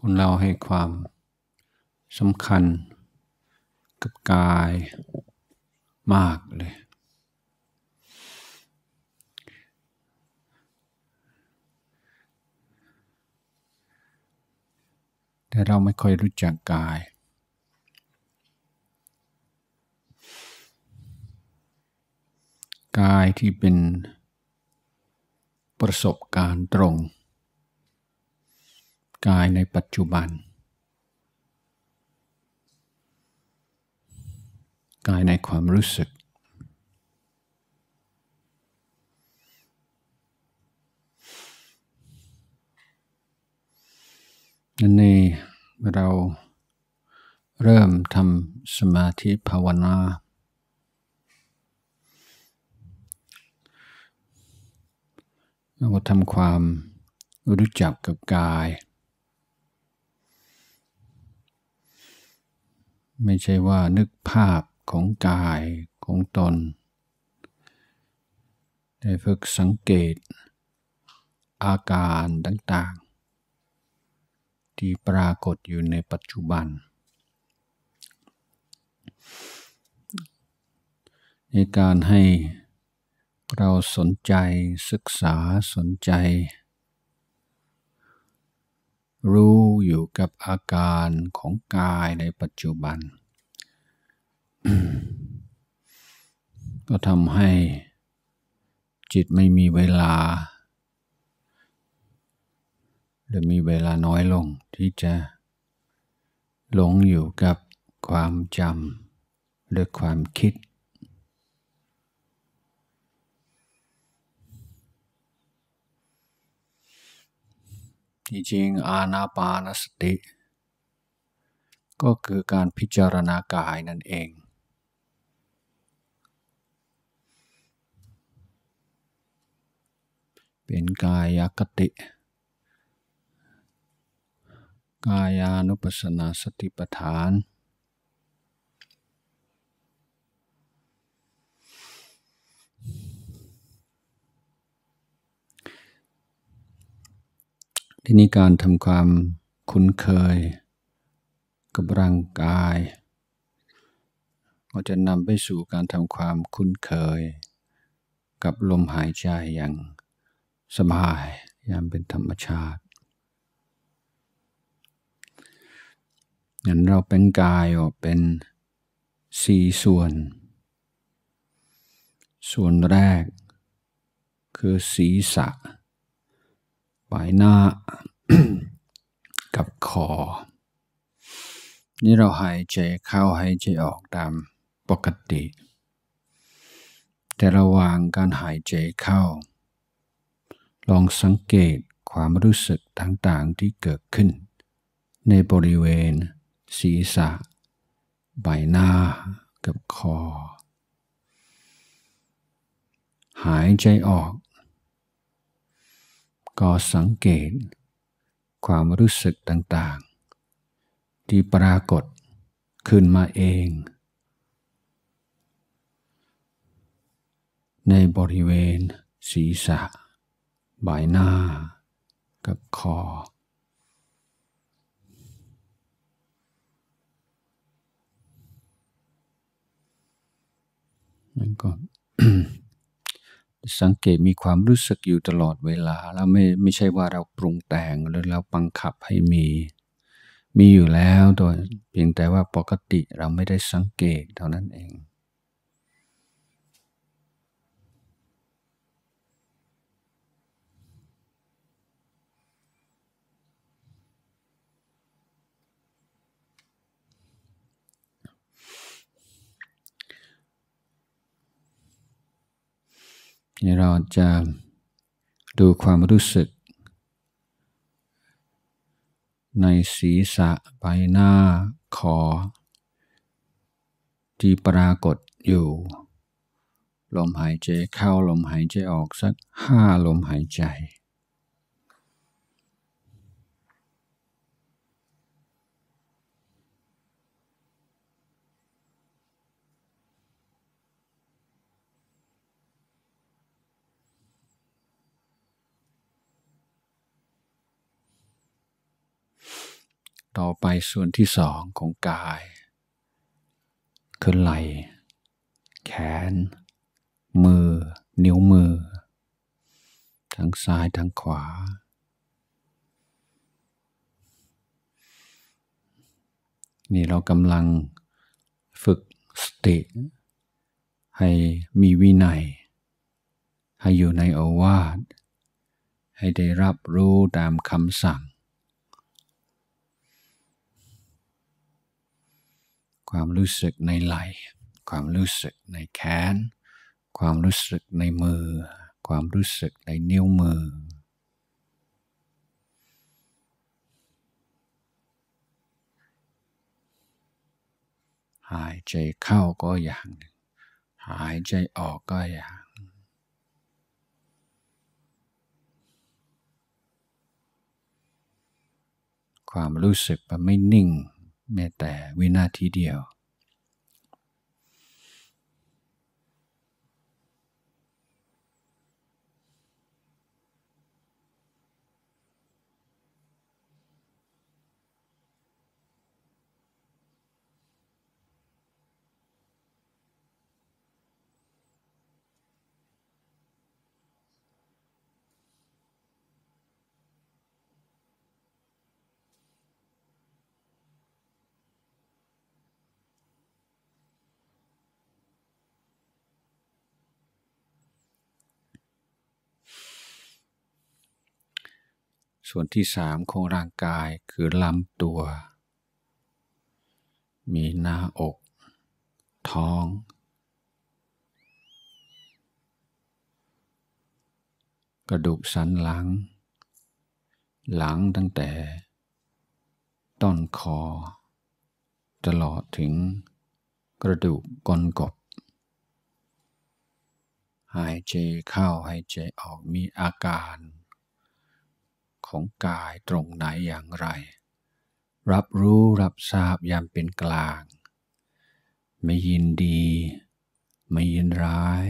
คนเราให้ความสำคัญกับกายมากเลย แต่เราไม่ค่อยรู้จักกาย กายที่เป็นประสบการณ์ตรงกายในปัจจุบัน กายในความรู้สึกนั่นเองเราเริ่มทำสมาธิภาวนา เราทำความรู้จักกับกายไม่ใช่ว่านึกภาพของกายของตน ได้ฝึกสังเกต อาการต่างๆ ที่ปรากฏอยู่ในปัจจุบัน ในการให้เราสนใจศึกษาสนใจรู้อยู่กับอาการของกายในปัจจุบัน ก็ทำให้จิตไม่มีเวลาหรือมีเวลาน้อยลงที่จะหลงอยู่กับความจำหรือความคิดจริงๆอาณาปานสติ ก็คือการพิจารณากายนั่นเอง เป็นกายคติ กายานุปัสสนาสติปัฏฐานทีนี้การทำความคุ้นเคย กับร่างกายก็จะนำไปสู่การทำความคุ้นเคย กับลมหายใจอย่างสบายอย่างเป็นธรรมชาติงั้นเราเป็นกายออกเป็นสี่ส่วน ส่วนแรกคือศีรษะ่ายหน้ากับคอ นี่เราหายใจเข้าหายใจออกตามปกติ แต่ระหว่างการหายใจเข้า ลองสังเกตความรู้สึกต่างๆที่เกิดขึ้น ในบริเวณ ศีรษะ ใบหน้ากับคอ หายใจออกก็สังเกตความรู้สึกต่างๆ ที่ปรากฏขึ้นมาเอง ในบริเวณศีรษะใบหน้ากับคอมันก็สังเกตมีความรู้สึกอยู่ตลอดเวลาแล้วไม่ไม่ใช่ว่าเราปรุงแต่ง หรือเราบังคับให้มี มีอยู่แล้วโดยเพียงแต่ว่าปกติเราไม่ได้สังเกตเท่านั้นเองนี่เราจะดูความรู้สึกในศีรษะใบหน้า คอ ที่ปรากฏอยู่ ลมหายใจเข้าลมหายใจออกสักห้าลมหายใจต่อไปส่วนที่สองของกายคือไหล่แขน มือ นิ้วมือ ทั้งซ้ายทั้งขวา นี่เรากำลังฝึกสติ ให้มีวินัย ให้อยู่ในโอวาทให้ได้รับรู้ตามคำสั่งความรู้สึกในไหล่ความรู้สึกในแขนความรู้สึกในมือ ความรู้สึกในนิ้วมือ หายใจเข้าก็อย่างหนึ่ง หายใจออกก็อย่างความรู้สึกมันไม่นิ่งแม้แต่วินาทีเดียวส่วนที่สามของร่างกายคือลำตัว มีหน้าอก ท้อง กระดูกสันหลัง หลังตั้งแต่ต้นคอ ตลอดถึงกระดูกก้นกบ หายใจเข้าหายใจออกมีอาการของกายตรงไหนอย่างไร รับรู้รับทราบยามเป็นกลาง ไม่ยินดีไม่ยินร้าย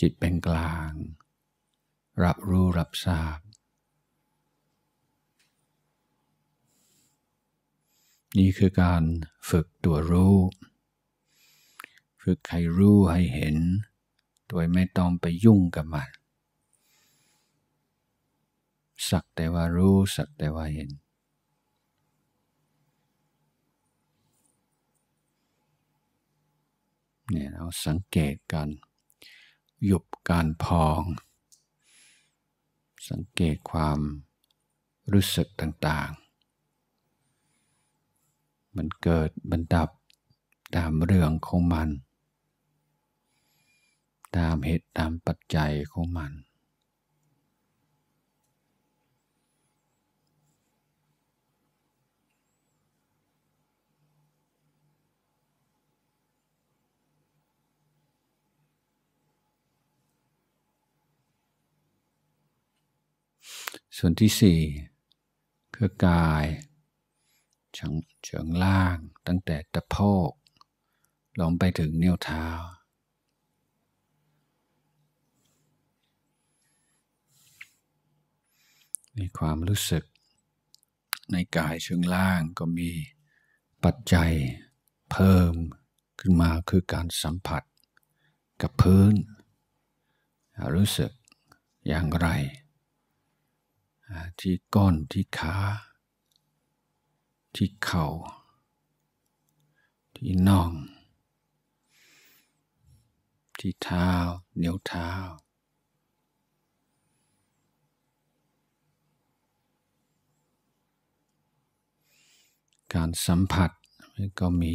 จิตเป็นกลาง รับรู้รับทราบ นี่คือการฝึกตัวรู้ ฝึกให้รู้ให้เห็นโดยไม่ต้องไปยุ่งกับมันสักแต่ว่ารู้สักแต่ว่าเห็น เนี่ย เราสังเกตการหยุบการพอง สังเกตความรู้สึกต่าง ๆ มันเกิด มันดับตามเรื่องของมัน ตามเหตุตามปัจจัยของมันส่วนที่สี่คือกายเฉิงล่างตั้งแต่ตะโพกลงไปถึงนิ้วเท้ามีความรู้สึกในกายเชิงล่างก็มีปัจจัยเพิ่มขึ้นมาคือการสัมผัสกับพื้น รู้สึกอย่างไรที่ก้นที่ขาที่เขา่า ที่น่อง ที่เท้าเหนียวเท้า การสัมผัสก็มี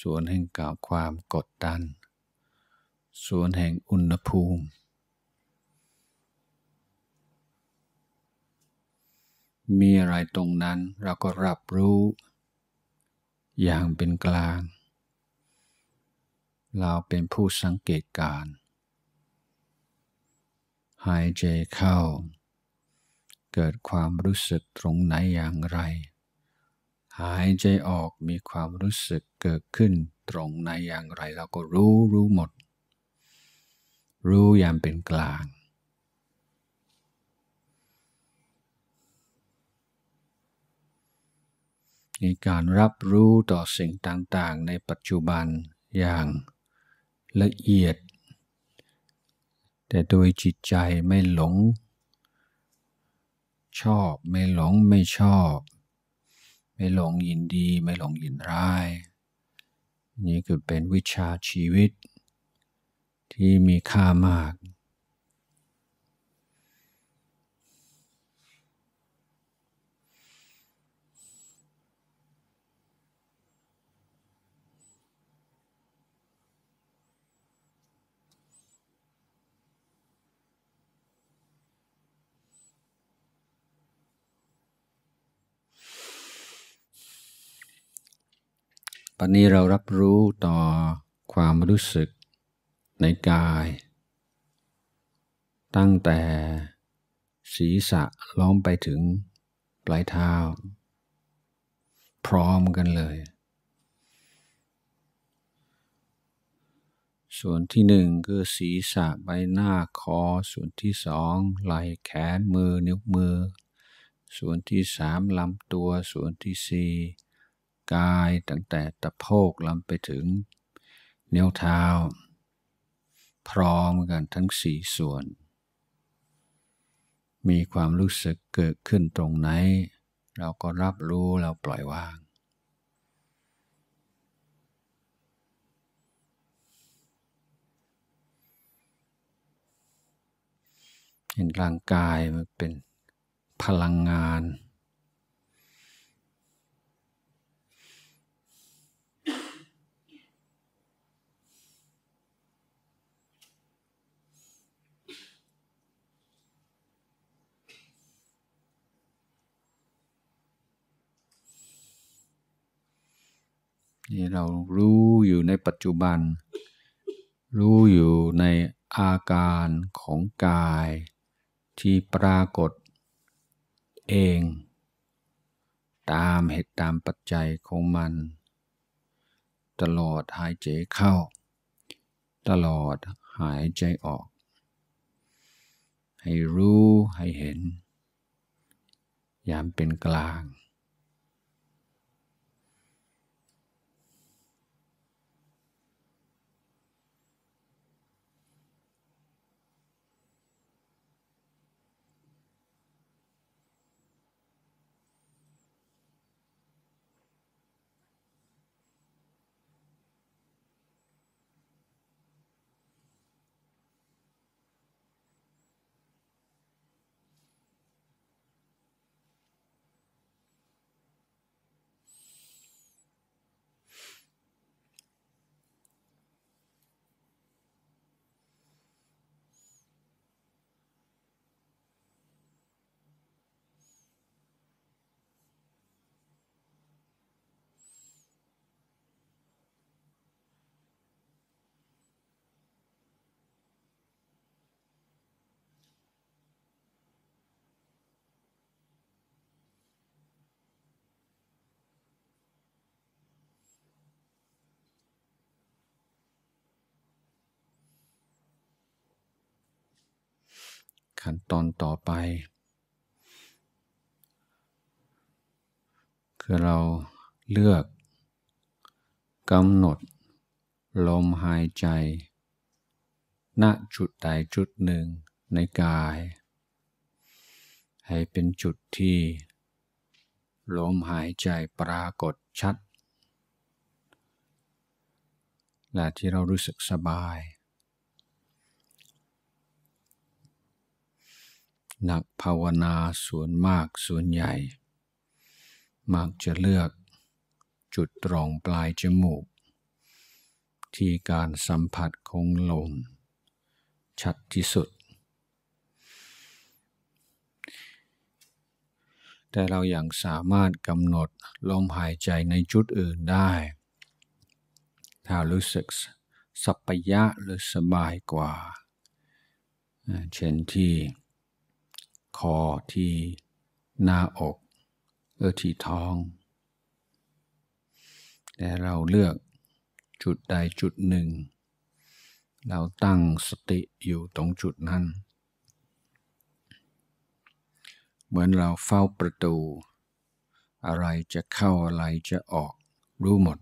ส่วนแห่งกล่าวความกดดัน ส่วนแห่งอุณหภูมิมีอะไรตรงนั้นเราก็รับรู้อย่างเป็นกลาง เราเป็นผู้สังเกตการหายใจเข้าเกิดความรู้สึกตรงไหนอย่างไร หายใจออกมีความรู้สึกเกิดขึ้นตรงไหนอย่างไร เราก็รู้รู้หมด รู้อย่างเป็นกลางในการรับรู้ต่อสิ่งต่างๆ ในปัจจุบันอย่างละเอียด แต่โดยจิตใจไม่หลง ชอบไม่หลงไม่ชอบ ไม่หลงยินดีไม่หลงยินร้าย นี่คือเป็นวิชาชีวิต ที่มีค่ามากตอนนี้เรารับรู้ต่อความรู้สึกในกาย ตั้งแต่ ศีรษะล้อมไปถึงปลายเท้า พร้อมกันเลย ส่วนที่หนึ่งคือศีรษะใบหน้าคอ ส่วนที่สองไหล่แขนมือนิ้วมือ ส่วนที่สามลำตัวส่วนที่สี่กายตั้งแต่ตะโพกลำไปถึงนิ้วเท้า พร้อมกันทั้งสี่ส่วน มีความรู้สึกเกิดขึ้นตรงไหน เราก็รับรู้เราปล่อยวาง เห็นร่างกายมันเป็นพลังงานนี่เรารู้อยู่ในปัจจุบัน รู้อยู่ในอาการของกายที่ปรากฏเอง ตามเหตุตามปัจจัยของมัน ตลอดหายใจเข้า ตลอดหายใจออก ให้รู้ให้เห็น ยามเป็นกลางั้นตอนต่อไป คือเราเลือกกำหนดลมหายใจณจุดใดจุดหนึ่งในกาย ให้เป็นจุดที่ลมหายใจปรากฏชัด และที่เรารู้สึกสบายนักภาวนาส่วนมากส่วนใหญ่มักจะเลือกจุดตรองปลายจมูก ที่การสัมผัสคงลม ชัดที่สุด แต่เรายัางสามารถกำหนดลมหายใจในจุดอื่นได้ ถ้ารู้สึกสัพยะหรือสบายกว่าเช่นที่คอที่หน้าอก เออที่ท้อง แต่เราเลือกจุดใดจุดหนึ่ง เราตั้งสติอยู่ตรงจุดนั้น เหมือนเราเฝ้าประตู อะไรจะเข้าอะไรจะออกรู้หมด